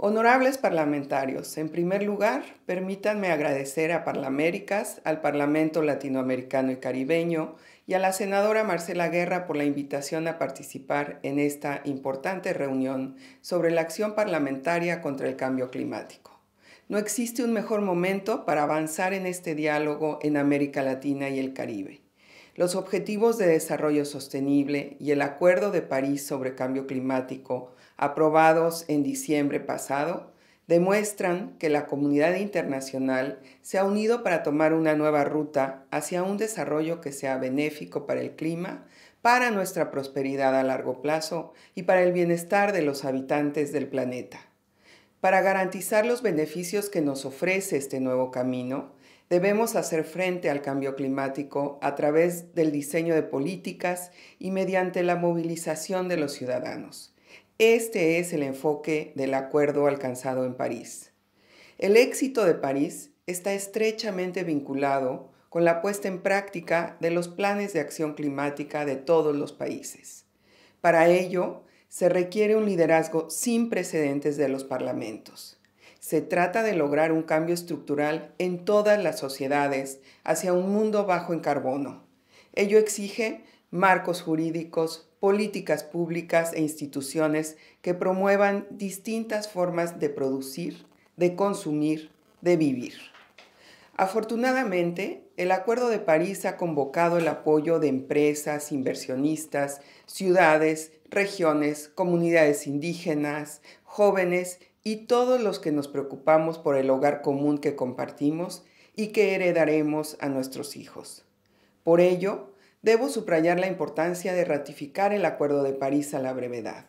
Honorables parlamentarios, en primer lugar, permítanme agradecer a Parlaméricas, al Parlamento Latinoamericano y Caribeño y a la senadora Marcela Guerra por la invitación a participar en esta importante reunión sobre la acción parlamentaria contra el cambio climático. No existe un mejor momento para avanzar en este diálogo en América Latina y el Caribe los Objetivos de Desarrollo Sostenible y el Acuerdo de París sobre Cambio Climático, aprobados en diciembre pasado, demuestran que la comunidad internacional se ha unido para tomar una nueva ruta hacia un desarrollo que sea benéfico para el clima, para nuestra prosperidad a largo plazo y para el bienestar de los habitantes del planeta. Para garantizar los beneficios que nos ofrece este nuevo camino, Debemos hacer frente al cambio climático a través del diseño de políticas y mediante la movilización de los ciudadanos. Este es el enfoque del acuerdo alcanzado en París. El éxito de París está estrechamente vinculado con la puesta en práctica de los planes de acción climática de todos los países. Para ello, se requiere un liderazgo sin precedentes de los parlamentos. Se trata de lograr un cambio estructural en todas las sociedades hacia un mundo bajo en carbono. Ello exige marcos jurídicos, políticas públicas e instituciones que promuevan distintas formas de producir, de consumir, de vivir. Afortunadamente, el Acuerdo de París ha convocado el apoyo de empresas, inversionistas, ciudades, regiones, comunidades indígenas, jóvenes y todos los que nos preocupamos por el hogar común que compartimos y que heredaremos a nuestros hijos. Por ello, debo subrayar la importancia de ratificar el Acuerdo de París a la brevedad.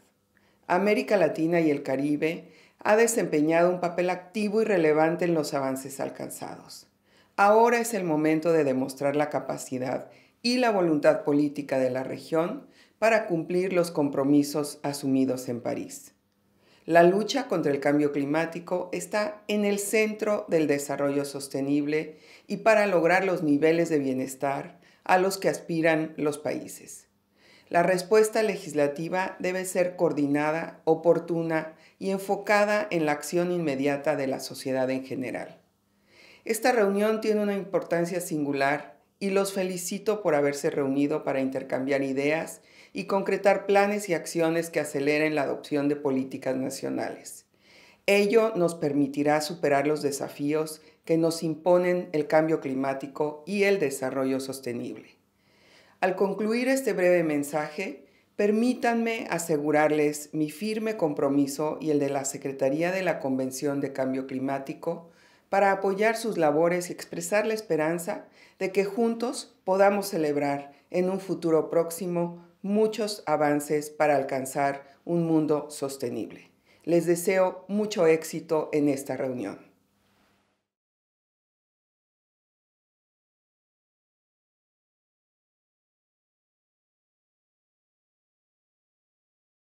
América Latina y el Caribe ha desempeñado un papel activo y relevante en los avances alcanzados. Ahora es el momento de demostrar la capacidad y la voluntad política de la región para cumplir los compromisos asumidos en París. La lucha contra el cambio climático está en el centro del desarrollo sostenible y para lograr los niveles de bienestar a los que aspiran los países. La respuesta legislativa debe ser coordinada, oportuna y enfocada en la acción inmediata de la sociedad en general. Esta reunión tiene una importancia singular y los felicito por haberse reunido para intercambiar ideas y concretar planes y acciones que aceleren la adopción de políticas nacionales. Ello nos permitirá superar los desafíos que nos imponen el cambio climático y el desarrollo sostenible. Al concluir este breve mensaje, permítanme asegurarles mi firme compromiso y el de la Secretaría de la Convención de Cambio Climático para apoyar sus labores y expresar la esperanza de que juntos podamos celebrar en un futuro próximo muchos avances para alcanzar un mundo sostenible. Les deseo mucho éxito en esta reunión.